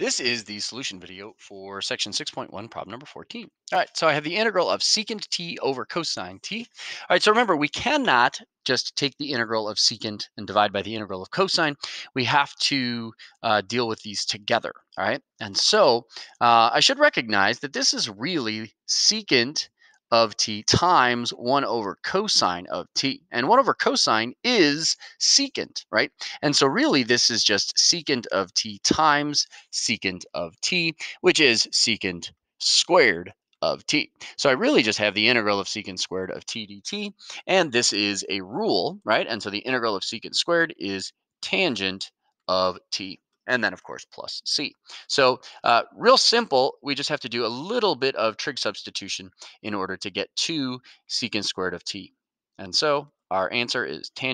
This is the solution video for section 6.1, problem number 14. All right, so I have the integral of secant t over cosine t. All right, so remember, we cannot just take the integral of secant and divide by the integral of cosine. We have to uh, deal with these together, all right? And so uh, I should recognize that this is really secant of t times 1 over cosine of t. And 1 over cosine is secant, right? And so really this is just secant of t times secant of t, which is secant squared of t. So I really just have the integral of secant squared of t dt, and this is a rule, right? And so the integral of secant squared is tangent of t and then of course plus c. So uh, real simple, we just have to do a little bit of trig substitution in order to get two secant squared of t. And so our answer is tangent